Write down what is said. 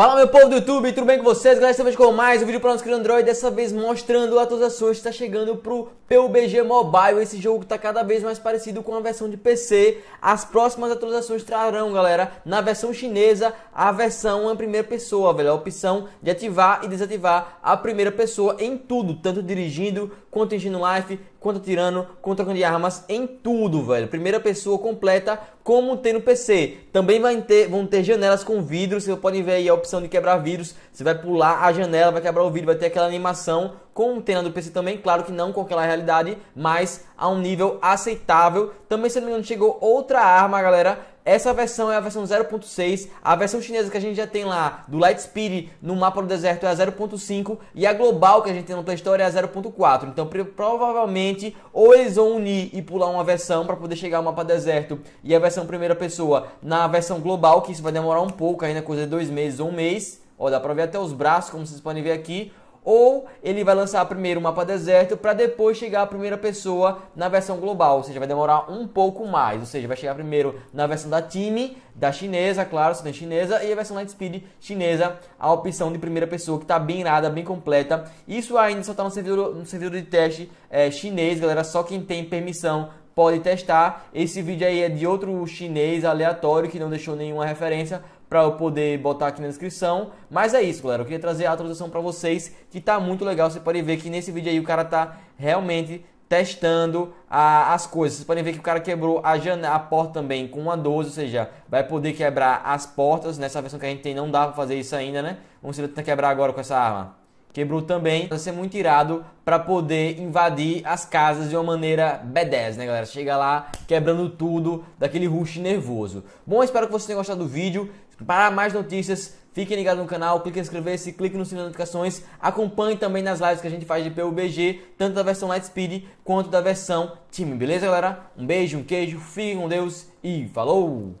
Fala meu povo do YouTube, tudo bem com vocês? Galera, estamos com mais um vídeo para nós criar Android, dessa vez mostrando atualizações que está chegando pro PUBG Mobile. Esse jogo está cada vez mais parecido com a versão de PC. As próximas atualizações trarão, galera, na versão chinesa, a versão em primeira pessoa, velho, a opção de ativar e desativar a primeira pessoa em tudo, tanto dirigindo quanto em life, quanto contra com trocando de armas, em tudo, velho. Primeira pessoa completa, como tem no PC. Também vai ter, vão ter janelas com vidros, vocês podem ver aí a opção de quebrar vidros. Você vai pular a janela, vai quebrar o vidro, vai ter aquela animação com um Tena do PC também, claro que não com aquela realidade, mas a um nível aceitável. Também, se não me engano, chegou outra arma, galera, essa versão é a versão 0.6, a versão chinesa que a gente já tem lá do Lightspeed no mapa do deserto é a 0.5 e a global que a gente tem no Play Store é a 0.4. Então provavelmente ou eles vão unir e pular uma versão para poder chegar ao mapa deserto e a versão primeira pessoa na versão global, que isso vai demorar um pouco, ainda coisa de dois meses ou um mês. Ó, dá pra ver até os braços, como vocês podem ver aqui ou ele vai lançar primeiro o mapa deserto para depois chegar a primeira pessoa na versão global, ou seja, vai demorar um pouco mais, ou seja, vai chegar primeiro na versão da time, da chinesa, claro, se tem chinesa, e a versão Light Speed chinesa, a opção de primeira pessoa que está bem irada, bem completa. Isso ainda só está no servidor, no servidor de teste é, chinês, galera, só quem tem permissão pode testar. Esse vídeo aí é de outro chinês aleatório que não deixou nenhuma referência para eu poder botar aqui na descrição. Mas é isso, galera. Eu queria trazer a atualização para vocês que tá muito legal. Você pode ver que nesse vídeo aí o cara tá realmente testando a, ah, as coisas. Vocês podem ver que o cara quebrou a, janela, a porta também com uma 12, ou seja, vai poder quebrar as portas. Nessa versão que a gente tem não dá para fazer isso ainda, né? Vamos tentar quebrar agora com essa arma quebrou também. Vai ser muito irado para poder invadir as casas de uma maneira B10, né, galera? Chega lá quebrando tudo, daquele rush nervoso. Bom, espero que vocês tenham gostado do vídeo. Para mais notícias, fiquem ligados no canal, clique em inscrever-se, clique no sininho de notificações, acompanhe também nas lives que a gente faz de PUBG, tanto da versão Lightspeed quanto da versão Time, beleza, galera? Um beijo, um queijo, fiquem com Deus e falou!